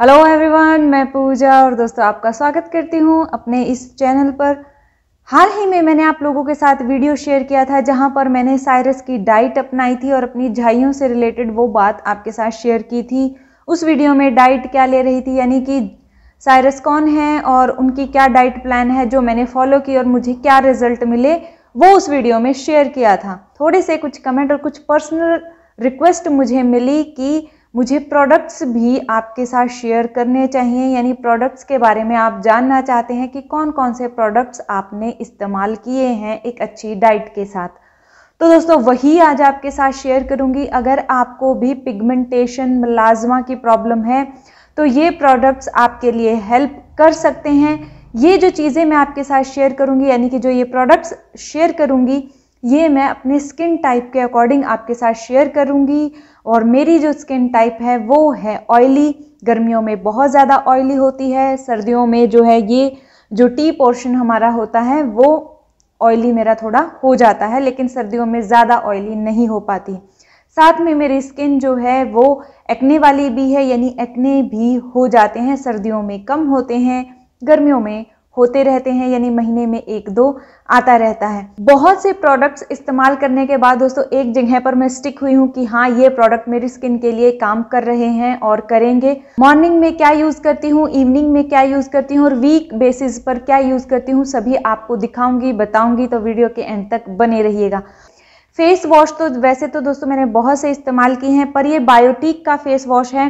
hello everyone मैं पूजा और दोस्तों आपका स्वागत करती हूं अपने इस चैनल पर हाल ही में मैंने आप लोगों के साथ वीडियो शेयर किया था जहां पर मैंने साइरस की डाइट अपनाई थी और अपनी झाइयों से रिलेटेड वो बात आपके साथ शेयर की थी उस वीडियो में डाइट क्या ले रही थी यानी कि साइरस कौन है और उनकी क्या डाइट प्लान है जो मैंने फॉलो की और मुझे क्या रिजल्ट मिले वो उस वीडियो में शेयर किया था थोड़े से कुछ कमेंट और कुछ पर्सनल रिक्वेस्ट मुझे मिली कि मुझे प्रोडक्ट्स भी आपके साथ शेयर करने चाहिए यानी प्रोडक्ट्स के बारे में आप जानना चाहते हैं कि कौन कौन से प्रोडक्ट्स आपने इस्तेमाल किए हैं एक अच्छी डाइट के साथ तो दोस्तों वही आज आपके साथ शेयर करूंगी अगर आपको भी पिगमेंटेशन मुलाजमा की प्रॉब्लम है तो ये प्रोडक्ट्स आपके लिए हेल्प कर सकते हैं ये जो चीज़ें मैं आपके साथ शेयर करूंगी यानी कि जो ये प्रोडक्ट्स शेयर करूंगी ये मैं अपने स्किन टाइप के अकॉर्डिंग आपके साथ शेयर करूँगी और मेरी जो स्किन टाइप है वो है ऑयली गर्मियों में बहुत ज़्यादा ऑयली होती है सर्दियों में जो है ये जो टी पोर्शन हमारा होता है वो ऑयली मेरा थोड़ा हो जाता है लेकिन सर्दियों में ज़्यादा ऑयली नहीं हो पाती साथ में मेरी स्किन जो है वो एक्ने वाली भी है यानी एक्ने भी हो जाते हैं सर्दियों में कम होते हैं गर्मियों में होते रहते हैं यानी महीने में एक दो आता रहता है बहुत से प्रोडक्ट्स इस्तेमाल करने के बाद दोस्तों एक जगह पर मैं स्टिक हुई हूँ कि हाँ ये प्रोडक्ट मेरी स्किन के लिए काम कर रहे हैं और करेंगे मॉर्निंग में क्या यूज़ करती हूँ इवनिंग में क्या यूज़ करती हूँ और वीक बेसिस पर क्या यूज़ करती हूँ सभी आपको दिखाऊंगी बताऊंगी तो वीडियो के एंड तक बने रहिएगा फेस वॉश तो वैसे तो दोस्तों मैंने बहुत से इस्तेमाल किए हैं पर ये बायोटिक का फेस वॉश है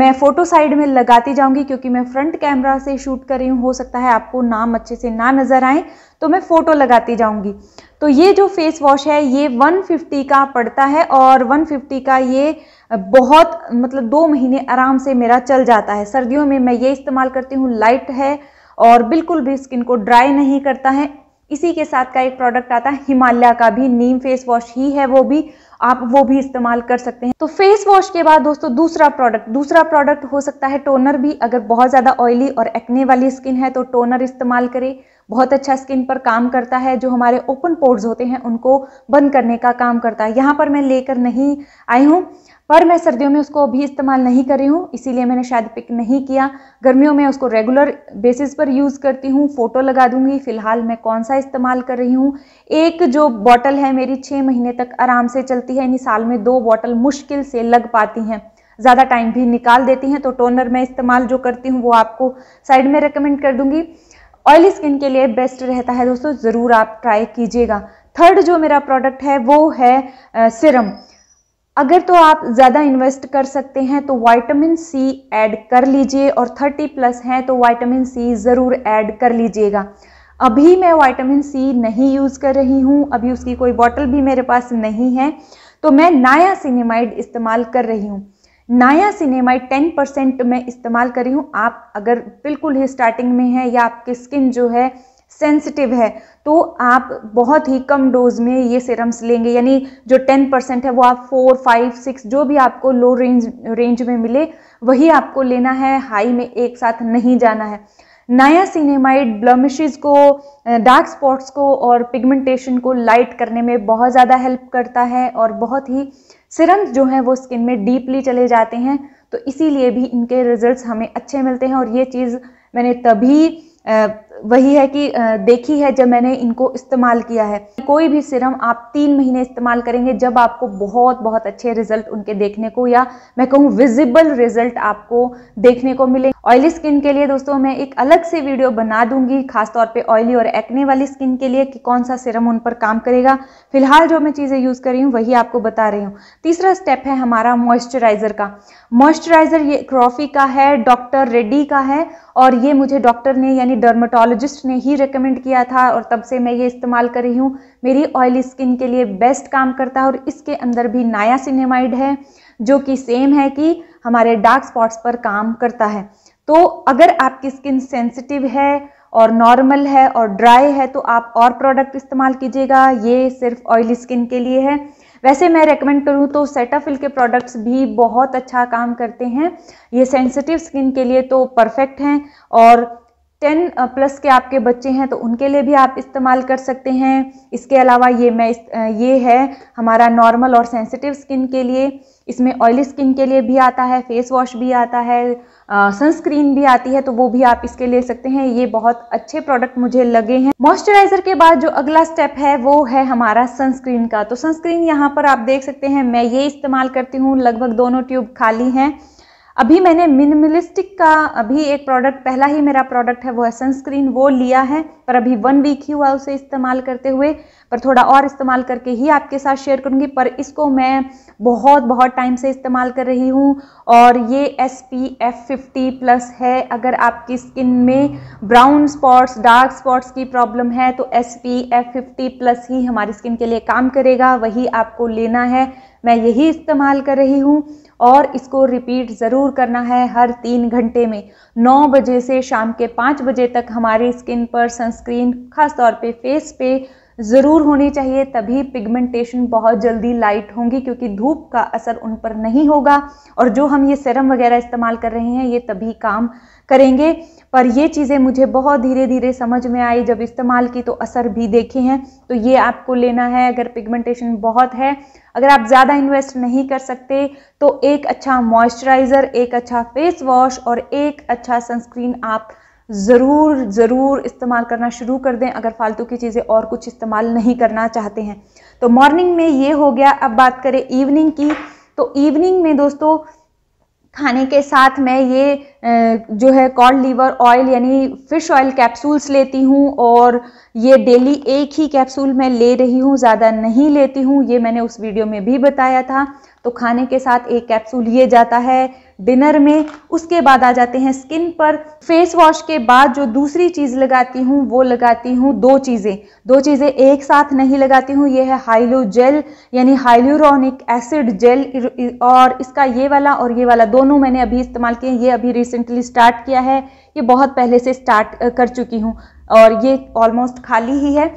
मैं फ़ोटो साइड में लगाती जाऊंगी क्योंकि मैं फ्रंट कैमरा से शूट कर रही हूँ हो सकता है आपको नाम अच्छे से ना नज़र आए तो मैं फ़ोटो लगाती जाऊंगी तो ये जो फेस वॉश है ये 150 का पड़ता है और 150 का ये बहुत मतलब दो महीने आराम से मेरा चल जाता है सर्दियों में मैं ये इस्तेमाल करती हूँ लाइट है और बिल्कुल भी स्किन को ड्राई नहीं करता है इसी के साथ का एक प्रोडक्ट आता है हिमालय का भी नीम फेस वॉश ही है वो भी आप वो भी इस्तेमाल कर सकते हैं तो फेस वॉश के बाद दोस्तों दूसरा प्रोडक्ट दूसरा प्रोडक्ट हो सकता है टोनर भी अगर बहुत ज़्यादा ऑयली और एक्ने वाली स्किन है तो टोनर इस्तेमाल करें बहुत अच्छा स्किन पर काम करता है जो हमारे ओपन पोर्ट्स होते हैं उनको बंद करने का काम करता है यहाँ पर मैं लेकर नहीं आई हूँ पर मैं सर्दियों में उसको अभी इस्तेमाल नहीं कर रही हूँ इसीलिए मैंने शायद पिक नहीं किया गर्मियों में उसको रेगुलर बेसिस पर यूज़ करती हूँ फ़ोटो लगा दूंगी फ़िलहाल मैं कौन सा इस्तेमाल कर रही हूँ एक जो बॉटल है मेरी छः महीने तक आराम से चलती है यानी साल में दो बॉटल मुश्किल से लग पाती हैं ज़्यादा टाइम भी निकाल देती हैं तो टोनर मैं इस्तेमाल जो करती हूँ वो आपको साइड में रिकमेंड कर दूँगी ऑयली स्किन के लिए बेस्ट रहता है दोस्तों ज़रूर आप ट्राई कीजिएगा थर्ड जो मेरा प्रोडक्ट है वो है सिरम uh, अगर तो आप ज़्यादा इन्वेस्ट कर सकते हैं तो वाइटामिन सी ऐड कर लीजिए और 30 प्लस हैं तो वाइटामिन सी ज़रूर ऐड कर लीजिएगा अभी मैं वाइटामिन सी नहीं यूज़ कर रही हूँ अभी उसकी कोई बॉटल भी मेरे पास नहीं है तो मैं नाया सिनेमाइड इस्तेमाल कर रही हूँ नाया सिनेमाइड 10 परसेंट मैं इस्तेमाल कर रही हूँ आप अगर बिल्कुल ही स्टार्टिंग में हैं या आपकी स्किन जो है सेंसिटिव है तो आप बहुत ही कम डोज में ये सिरम्स लेंगे यानी जो टेन परसेंट है वो आप फोर फाइव सिक्स जो भी आपको लो रेंज रेंज में मिले वही आपको लेना है हाई में एक साथ नहीं जाना है नया सिनेमाइड ब्लमिशेज को डार्क स्पॉट्स को और पिगमेंटेशन को लाइट करने में बहुत ज़्यादा हेल्प करता है और बहुत ही सिरम्स जो हैं वो स्किन में डीपली चले जाते हैं तो इसीलिए भी इनके रिजल्ट्स हमें अच्छे मिलते हैं और ये चीज़ मैंने तभी वही है कि देखी है जब मैंने इनको इस्तेमाल किया है कोई भी सिरम आप तीन महीने इस्तेमाल करेंगे जब आपको बहुत बहुत अच्छे रिजल्ट उनके देखने को या मैं कहूँ विजिबल रिजल्ट आपको देखने को मिले ऑयली स्किन के लिए दोस्तों मैं एक अलग से वीडियो बना दूंगी खासतौर पर ऑयली और एक्ने वाली स्किन के लिए कि कौन सा सिरम उन पर काम करेगा फिलहाल जो मैं चीज़ें यूज़ कर रही हूँ वही आपको बता रही हूँ तीसरा स्टेप है हमारा मॉइस्चराइज़र का मॉइस्चराइज़र ये क्रॉफी का है डॉक्टर रेड्डी का है और ये मुझे डॉक्टर ने यानी डर्माटोल डर्माटोलॉजिस्ट ने ही रिकमेंड किया था और तब से मैं ये इस्तेमाल कर रही हूँ मेरी ऑयली स्किन के लिए बेस्ट काम करता है और इसके अंदर भी नाया सिनेमाइड है जो कि सेम है कि हमारे डार्क स्पॉट्स पर काम करता है तो अगर आपकी स्किन सेंसिटिव है और नॉर्मल है और ड्राई है तो आप और प्रोडक्ट इस्तेमाल कीजिएगा ये सिर्फ ऑयली स्किन के लिए है वैसे मैं रेकमेंड करूँ तो सेटाफिल के प्रोडक्ट्स भी बहुत अच्छा काम करते हैं ये सेंसिटिव स्किन के लिए तो परफेक्ट हैं और टेन प्लस के आपके बच्चे हैं तो उनके लिए भी आप इस्तेमाल कर सकते हैं इसके अलावा ये मैं ये है हमारा नॉर्मल और सेंसिटिव स्किन के लिए इसमें ऑयली स्किन के लिए भी आता है फेस वॉश भी आता है सनस्क्रीन भी आती है तो वो भी आप इसके ले सकते हैं ये बहुत अच्छे प्रोडक्ट मुझे लगे हैं मॉइस्चराइजर के बाद जो अगला स्टेप है वो है हमारा सनस्क्रीन का तो सनस्क्रीन यहाँ पर आप देख सकते हैं मैं ये इस्तेमाल करती हूँ लगभग दोनों ट्यूब खाली हैं अभी मैंने मिनिमलिस्टिक का अभी एक प्रोडक्ट पहला ही मेरा प्रोडक्ट है वो है सनस्क्रीन वो लिया है पर अभी वन वीक ही हुआ उसे इस्तेमाल करते हुए पर थोड़ा और इस्तेमाल करके ही आपके साथ शेयर करूँगी पर इसको मैं बहुत बहुत टाइम से इस्तेमाल कर रही हूँ और ये S P F fifty plus है अगर आपकी स्किन में ब्राउन स्पॉट्स डार्क स्पॉट्स की प्रॉब्लम है तो S P F fifty plus ही हमारी स्किन के लिए काम करेगा वही आपको लेना है मैं यही इस्तेमाल कर रही हूँ और इसको रिपीट ज़रूर करना है हर तीन घंटे में नौ बजे से शाम के पाँच बजे तक हमारी स्किन पर सनस्क्रीन सनस्क्रीन खास तौर पे फेस पे ज़रूर होनी चाहिए तभी पिगमेंटेशन बहुत जल्दी लाइट होंगी क्योंकि धूप का असर उन पर नहीं होगा और जो हम ये सिरम वगैरह इस्तेमाल कर रहे हैं ये तभी काम करेंगे पर ये चीज़ें मुझे बहुत धीरे धीरे समझ में आई जब इस्तेमाल की तो असर भी देखे हैं तो ये आपको लेना है अगर पिगमेंटेशन बहुत है अगर आप ज़्यादा इन्वेस्ट नहीं कर सकते तो एक अच्छा मॉइस्चराइज़र एक अच्छा फेस वॉश और एक अच्छा सनस्क्रीन आप ज़रूर ज़रूर इस्तेमाल करना शुरू कर दें अगर फ़ालतू की चीज़ें और कुछ इस्तेमाल नहीं करना चाहते हैं तो मॉर्निंग में ये हो गया अब बात करें इवनिंग की तो इवनिंग में दोस्तों खाने के साथ मैं ये जो है कॉल लीवर ऑयल यानी फ़िश ऑयल कैप्सूल्स लेती हूँ और ये डेली एक ही कैप्सूल मैं ले रही हूँ ज़्यादा नहीं लेती हूँ ये मैंने उस वीडियो में भी बताया था तो खाने के साथ एक कैप्सूल लिए जाता है डिनर में उसके बाद आ जाते हैं स्किन पर फेस वॉश के बाद जो दूसरी चीज़ लगाती हूँ वो लगाती हूँ दो चीज़ें दो चीज़ें एक साथ नहीं लगाती हूँ ये है हाइलो जेल यानी हाइलोरोनिक एसिड जेल और इसका ये वाला और ये वाला दोनों मैंने अभी इस्तेमाल किए ये अभी रिसेंटली स्टार्ट किया है ये बहुत पहले से स्टार्ट कर चुकी हूँ और ये ऑलमोस्ट खाली ही है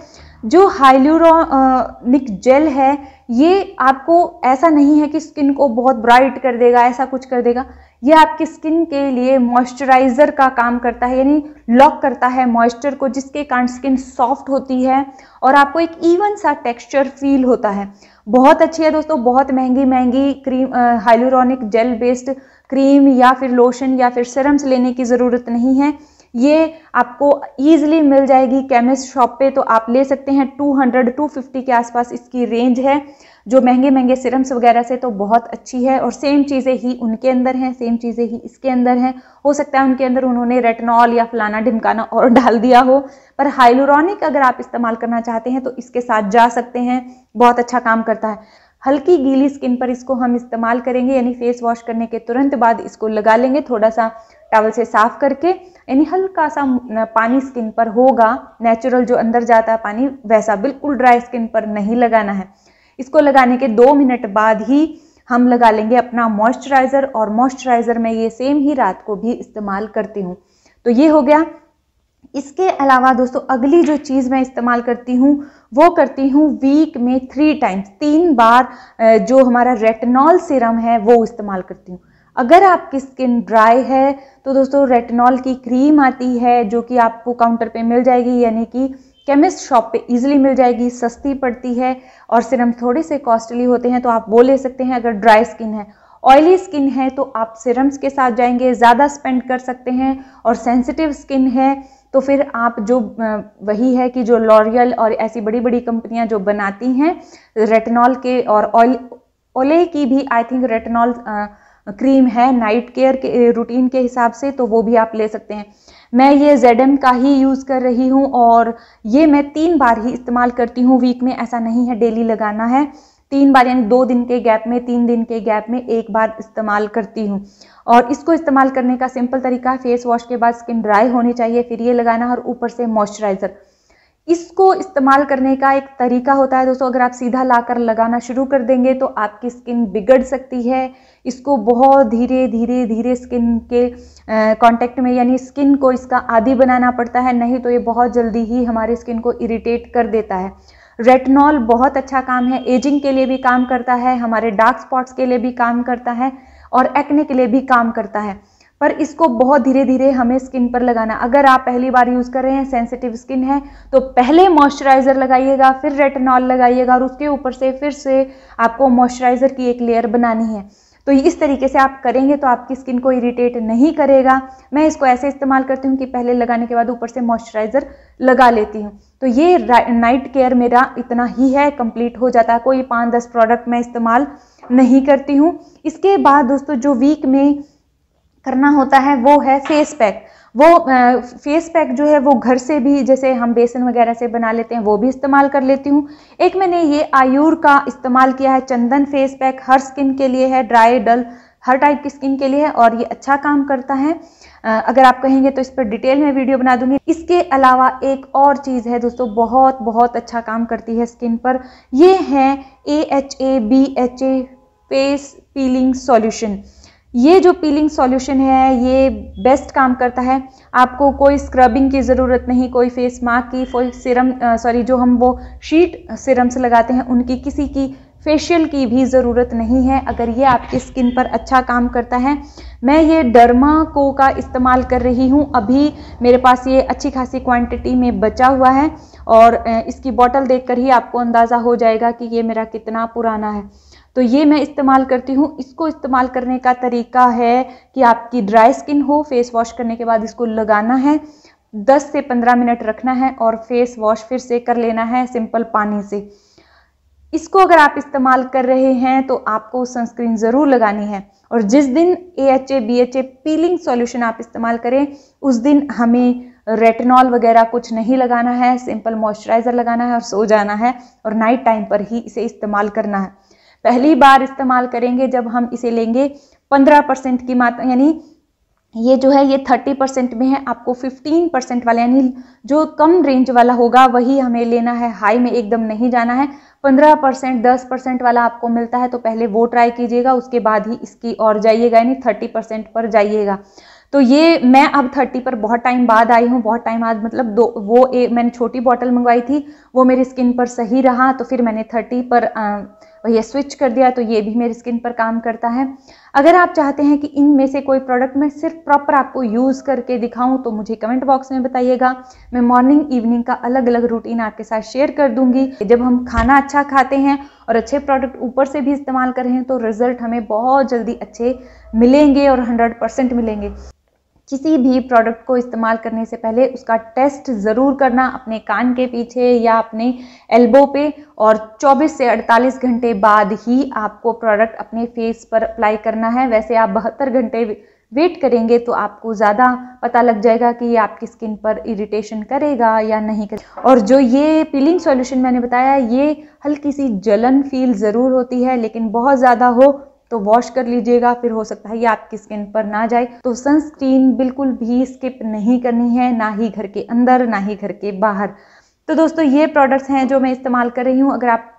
जो हाइल्यूरोनिक जेल है ये आपको ऐसा नहीं है कि स्किन को बहुत ब्राइट कर देगा ऐसा कुछ कर देगा ये आपकी स्किन के लिए मॉइस्चराइज़र का काम करता है यानी लॉक करता है मॉइस्चर को जिसके कारण स्किन सॉफ्ट होती है और आपको एक इवन सा टेक्सचर फील होता है बहुत अच्छी है दोस्तों बहुत महंगी महंगी cream hyaluronic gel based cream या फिर लोशन या फिर सिरम्स लेने की ज़रूरत नहीं है ये आपको ईजिली मिल जाएगी केमिस्ट शॉप पे तो आप ले सकते हैं 200 250 के आसपास इसकी रेंज है जो महंगे महंगे सिरम्स वगैरह से तो बहुत अच्छी है और सेम चीज़ें ही उनके अंदर हैं सेम चीज़ें ही इसके अंदर हैं हो सकता है उनके अंदर उन्होंने रेटनॉल या फलाना ढिमकाना और डाल दिया हो पर हाइलोरॉनिक अगर आप इस्तेमाल करना चाहते हैं तो इसके साथ जा सकते हैं बहुत अच्छा काम करता है हल्की गीली स्किन पर इसको हम इस्तेमाल करेंगे यानी फेस वॉश करने के तुरंत बाद इसको लगा लेंगे थोड़ा सा टावल से साफ करके यानी हल्का सा पानी स्किन पर होगा नेचुरल जो अंदर जाता है पानी वैसा बिल्कुल ड्राई स्किन पर नहीं लगाना है इसको लगाने के दो मिनट बाद ही हम लगा लेंगे अपना मॉइस्चराइज़र और मॉइस्चराइज़र मैं ये सेम ही रात को भी इस्तेमाल करती हूँ तो ये हो गया इसके अलावा दोस्तों अगली जो चीज़ मैं इस्तेमाल करती हूँ वो करती हूँ वीक में थ्री टाइम्स तीन बार जो हमारा रेटनॉल सिरम है वो इस्तेमाल करती हूँ अगर आपकी स्किन ड्राई है तो दोस्तों रेटनॉल की क्रीम आती है जो कि आपको काउंटर पे मिल जाएगी यानी कि केमिस्ट शॉप पे इजीली मिल जाएगी सस्ती पड़ती है और सिरम थोड़े से कॉस्टली होते हैं तो आप वो ले सकते हैं अगर ड्राई स्किन है ऑयली स्किन है तो आप सिरम्स के साथ जाएंगे ज़्यादा स्पेंड कर सकते हैं और सेंसिटिव स्किन है तो फिर आप जो वही है कि जो लॉरियल और ऐसी बड़ी बड़ी कंपनियां जो बनाती हैं रेटनॉल के और ऑयल ओले की भी आई थिंक रेटनॉल क्रीम है नाइट केयर के रूटीन के हिसाब से तो वो भी आप ले सकते हैं मैं ये जेड का ही यूज़ कर रही हूँ और ये मैं तीन बार ही इस्तेमाल करती हूँ वीक में ऐसा नहीं है डेली लगाना है तीन बार यानी दो दिन के गैप में तीन दिन के गैप में एक बार इस्तेमाल करती हूँ और इसको इस्तेमाल करने का सिंपल तरीका फेस वॉश के बाद स्किन ड्राई होनी चाहिए फिर ये लगाना और ऊपर से मॉइस्चराइज़र इसको इस्तेमाल करने का एक तरीका होता है दोस्तों अगर आप सीधा लाकर लगाना शुरू कर देंगे तो आपकी स्किन बिगड़ सकती है इसको बहुत धीरे धीरे धीरे स्किन के कांटेक्ट में यानी स्किन को इसका आदि बनाना पड़ता है नहीं तो ये बहुत जल्दी ही हमारे स्किन को इरिटेट कर देता है रेटनॉल बहुत अच्छा काम है एजिंग के लिए भी काम करता है हमारे डार्क स्पॉट्स के लिए भी काम करता है और एक्ने के लिए भी काम करता है पर इसको बहुत धीरे धीरे हमें स्किन पर लगाना अगर आप पहली बार यूज़ कर रहे हैं सेंसिटिव स्किन है तो पहले मॉइस्चराइज़र लगाइएगा फिर रेटनॉल लगाइएगा और उसके ऊपर से फिर से आपको मॉइस्चराइज़र की एक लेयर बनानी है तो इस तरीके से आप करेंगे तो आपकी स्किन को इरिटेट नहीं करेगा मैं इसको ऐसे इस्तेमाल करती हूँ कि पहले लगाने के बाद ऊपर से मॉइस्चराइज़र लगा लेती हूँ तो ये नाइट केयर मेरा इतना ही है कंप्लीट हो जाता है कोई पाँच दस प्रोडक्ट मैं इस्तेमाल नहीं करती हूँ इसके बाद दोस्तों जो वीक में करना होता है वो है फेस पैक वो फेस पैक जो है वो घर से भी जैसे हम बेसन वगैरह से बना लेते हैं वो भी इस्तेमाल कर लेती हूँ एक मैंने ये आयूर का इस्तेमाल किया है चंदन फेस पैक हर स्किन के लिए है ड्राई डल हर टाइप की स्किन के लिए है और ये अच्छा काम करता है अगर आप कहेंगे तो इस पर डिटेल में वीडियो बना दूंगी इसके अलावा एक और चीज़ है दोस्तों बहुत बहुत अच्छा काम करती है स्किन पर ये है A H A B H A face peeling solution ये जो पीलिंग सॉल्यूशन है ये बेस्ट काम करता है आपको कोई स्क्रबिंग की ज़रूरत नहीं कोई फेस मास्क की कोई सीरम सॉरी जो हम वो शीट सीरम्स लगाते हैं उनकी किसी की फेशियल की भी ज़रूरत नहीं है अगर ये आपकी स्किन पर अच्छा काम करता है मैं ये डर्मा को का इस्तेमाल कर रही हूँ अभी मेरे पास ये अच्छी खासी क्वांटिटी में बचा हुआ है और इसकी बॉटल देखकर ही आपको अंदाज़ा हो जाएगा कि ये मेरा कितना पुराना है तो ये मैं इस्तेमाल करती हूँ इसको इस्तेमाल करने का तरीका है कि आपकी ड्राई स्किन हो फेस वॉश करने के बाद इसको लगाना है 10 से 15 मिनट रखना है और फेस वॉश फिर से कर लेना है सिंपल पानी से इसको अगर आप इस्तेमाल कर रहे हैं तो आपको सनस्क्रीन ज़रूर लगानी है और जिस दिन A H A B H A peeling solution आप इस्तेमाल करें उस दिन हमें रेटिनॉल वगैरह कुछ नहीं लगाना है सिंपल मॉइस्चराइज़र लगाना है और सो जाना है और नाइट टाइम पर ही इसे इस्तेमाल करना है पहली बार इस्तेमाल करेंगे जब हम इसे लेंगे पंद्रह परसेंट की मात्रा यानी ये जो है ये थर्टी परसेंट में है आपको फिफ्टीन परसेंट वाला यानी जो कम रेंज वाला होगा वही हमें लेना है हाई में एकदम नहीं जाना है पंद्रह परसेंट दस परसेंट वाला आपको मिलता है तो पहले वो ट्राई कीजिएगा उसके बाद ही इसकी और जाइएगा यानी थर्टी परसेंट पर जाइएगा तो ये मैं अब थर्टी पर बहुत टाइम बाद आई हूँ बहुत टाइम बाद मतलब दो वो ए, मैंने छोटी बॉटल मंगवाई थी वो मेरी स्किन पर सही रहा तो फिर मैंने थर्टी पर आ, और ये स्विच कर दिया तो ये भी मेरी स्किन पर काम करता है अगर आप चाहते हैं कि इनमें से कोई प्रोडक्ट मैं सिर्फ प्रॉपर आपको यूज़ करके दिखाऊं तो मुझे कमेंट बॉक्स में बताइएगा मैं मॉर्निंग इवनिंग का अलग अलग रूटीन आपके साथ शेयर कर दूंगी जब हम खाना अच्छा खाते हैं और अच्छे प्रोडक्ट ऊपर से भी इस्तेमाल करें तो रिजल्ट हमें बहुत जल्दी अच्छे मिलेंगे और हंड्रेड मिलेंगे किसी भी प्रोडक्ट को इस्तेमाल करने से पहले उसका टेस्ट ज़रूर करना अपने कान के पीछे या अपने एल्बो पे और 24 से 48 घंटे बाद ही आपको प्रोडक्ट अपने फेस पर अप्लाई करना है वैसे आप बहत्तर घंटे वेट करेंगे तो आपको ज़्यादा पता लग जाएगा कि ये आपकी स्किन पर इरिटेशन करेगा या नहीं करेगा और जो ये पीलिंग सॉल्यूशन मैंने बताया ये हल्की सी जलन फील ज़रूर होती है लेकिन बहुत ज़्यादा हो तो वॉश कर लीजिएगा फिर हो सकता है ये आपकी स्किन पर ना जाए तो सनस्क्रीन बिल्कुल भी स्किप नहीं करनी है ना ही घर के अंदर ना ही घर के बाहर तो दोस्तों ये प्रोडक्ट्स हैं जो मैं इस्तेमाल कर रही हूँ अगर आप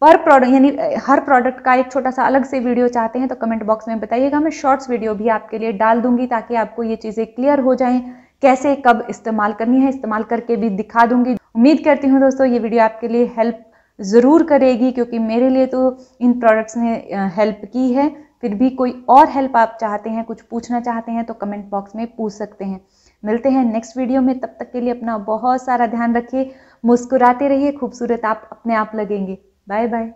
पर प्रोडक्ट यानी हर प्रोडक्ट का एक छोटा सा अलग से वीडियो चाहते हैं तो कमेंट बॉक्स में बताइएगा मैं शॉर्ट्स वीडियो भी आपके लिए डाल दूंगी ताकि आपको ये चीज़ें क्लियर हो जाएं कैसे कब इस्तेमाल करनी है इस्तेमाल करके भी दिखा दूंगी उम्मीद करती हूँ दोस्तों ये वीडियो आपके लिए हेल्प ज़रूर करेगी क्योंकि मेरे लिए तो इन प्रोडक्ट्स ने हेल्प की है फिर भी कोई और हेल्प आप चाहते हैं कुछ पूछना चाहते हैं तो कमेंट बॉक्स में पूछ सकते हैं मिलते हैं नेक्स्ट वीडियो में तब तक के लिए अपना बहुत सारा ध्यान रखिए मुस्कुराते रहिए खूबसूरत आप अपने आप लगेंगे बाय बाय